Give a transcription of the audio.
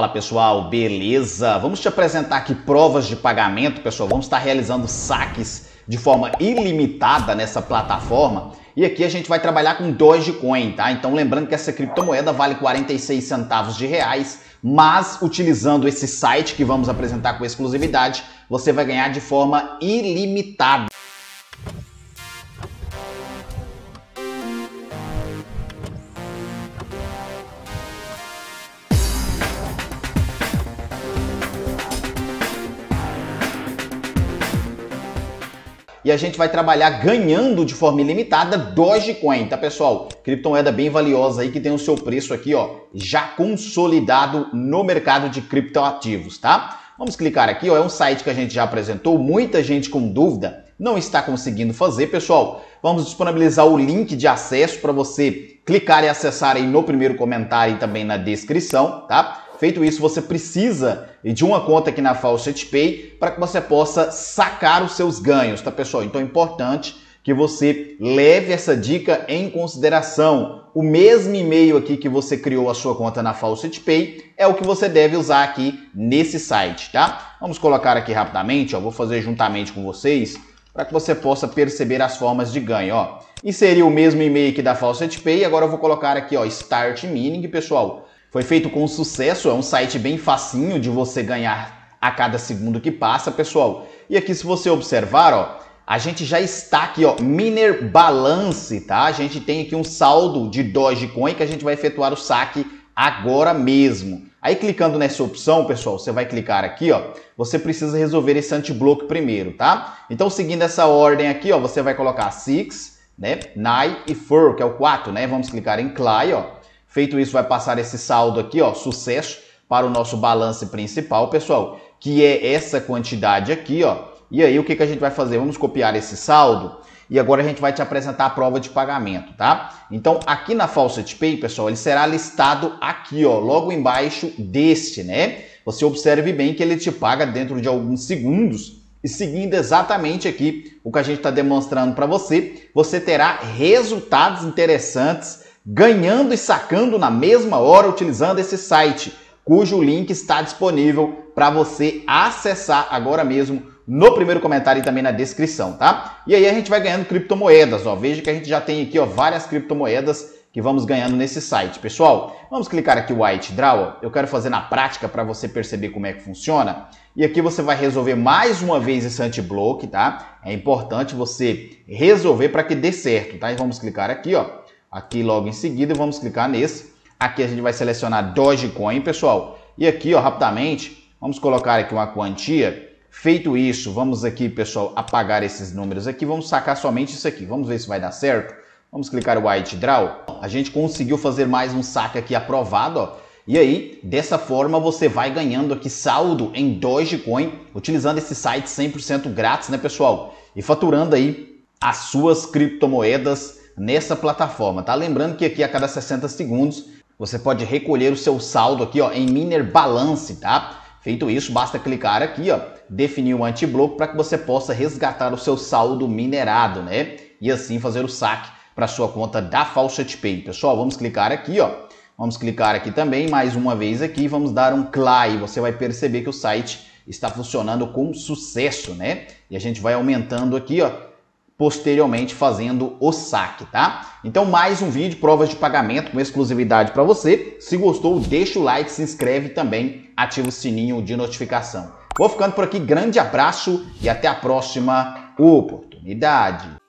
Fala pessoal, beleza? Vamos te apresentar aqui provas de pagamento, pessoal. Vamos estar realizando saques de forma ilimitada nessa plataforma. E aqui a gente vai trabalhar com Dogecoin, tá? Então lembrando que essa criptomoeda vale 46 centavos de reais, mas utilizando esse site que vamos apresentar com exclusividade, você vai ganhar de forma ilimitada. e a gente vai trabalhar ganhando de forma ilimitada Dogecoin, tá pessoal? Criptomoeda bem valiosa aí que tem o seu preço aqui, ó, já consolidado no mercado de criptoativos, tá? Vamos clicar aqui, ó, é um site que a gente já apresentou, muita gente com dúvida não está conseguindo fazer, pessoal. Vamos disponibilizar o link de acesso para você clicar e acessar aí no primeiro comentário e também na descrição, tá? Feito isso, você precisa de uma conta aqui na Faucet Pay para que você possa sacar os seus ganhos, tá pessoal? Então é importante que você leve essa dica em consideração. O mesmo e-mail aqui que você criou a sua conta na Faucet Pay é o que você deve usar aqui nesse site, tá? Vamos colocar aqui rapidamente, ó, vou fazer juntamente com vocês para que você possa perceber as formas de ganho, ó. Inserir o mesmo e-mail aqui da Faucet Pay, agora eu vou colocar aqui, ó, Start Meaning, pessoal. Foi feito com sucesso, é um site bem facinho de você ganhar a cada segundo que passa, pessoal. E aqui se você observar, ó, a gente já está aqui, ó, Miner Balance, tá? A gente tem aqui um saldo de Dogecoin que a gente vai efetuar o saque agora mesmo. Aí clicando nessa opção, pessoal, você vai clicar aqui, ó. Você precisa resolver esse anti anti-bloco primeiro, tá? Então, seguindo essa ordem aqui, ó, você vai colocar Six, né? Nine e Four, que é o 4, né? Vamos clicar em Clay, ó. Feito isso, vai passar esse saldo aqui, ó, sucesso, para o nosso balanço principal, pessoal, que é essa quantidade aqui, ó. E aí, o que, que a gente vai fazer? Vamos copiar esse saldo e agora a gente vai te apresentar a prova de pagamento, tá? Então, aqui na Falset Pay, pessoal, ele será listado aqui, ó, logo embaixo deste, né? Você observe bem que ele te paga dentro de alguns segundos e seguindo exatamente aqui o que a gente está demonstrando para você, você terá resultados interessantes ganhando e sacando na mesma hora utilizando esse site, cujo link está disponível para você acessar agora mesmo no primeiro comentário e também na descrição, tá? E aí a gente vai ganhando criptomoedas, ó. Veja que a gente já tem aqui, ó, várias criptomoedas que vamos ganhando nesse site. Pessoal, vamos clicar aqui White Draw. Eu quero fazer na prática para você perceber como é que funciona. E aqui você vai resolver mais uma vez esse anti-block, tá? É importante você resolver para que dê certo, tá? E vamos clicar aqui, ó. Aqui logo em seguida vamos clicar nesse. Aqui a gente vai selecionar Dogecoin, pessoal. E aqui, ó, rapidamente, vamos colocar aqui uma quantia. Feito isso, vamos aqui, pessoal, apagar esses números aqui. Vamos sacar somente isso aqui. Vamos ver se vai dar certo. Vamos clicar o White Draw. A gente conseguiu fazer mais um saque aqui aprovado, ó. E aí, dessa forma, você vai ganhando aqui saldo em Dogecoin, utilizando esse site 100% grátis, né, pessoal? E faturando aí as suas criptomoedas nessa plataforma, tá? Lembrando que aqui a cada 60 segundos você pode recolher o seu saldo aqui, ó, em Miner Balance, tá? Feito isso, basta clicar aqui, ó, definir o antibloco para que você possa resgatar o seu saldo minerado, né? E assim fazer o saque para sua conta da Fawcett Pay. Pessoal, vamos clicar aqui, ó. Vamos clicar aqui também, mais uma vez aqui, vamos dar um CLI. Você vai perceber que o site está funcionando com sucesso, né? E a gente vai aumentando aqui, ó, posteriormente fazendo o saque, tá? Então, mais um vídeo, provas de pagamento com exclusividade para você. Se gostou, deixa o like, se inscreve também, ativa o sininho de notificação. Vou ficando por aqui, grande abraço e até a próxima oportunidade.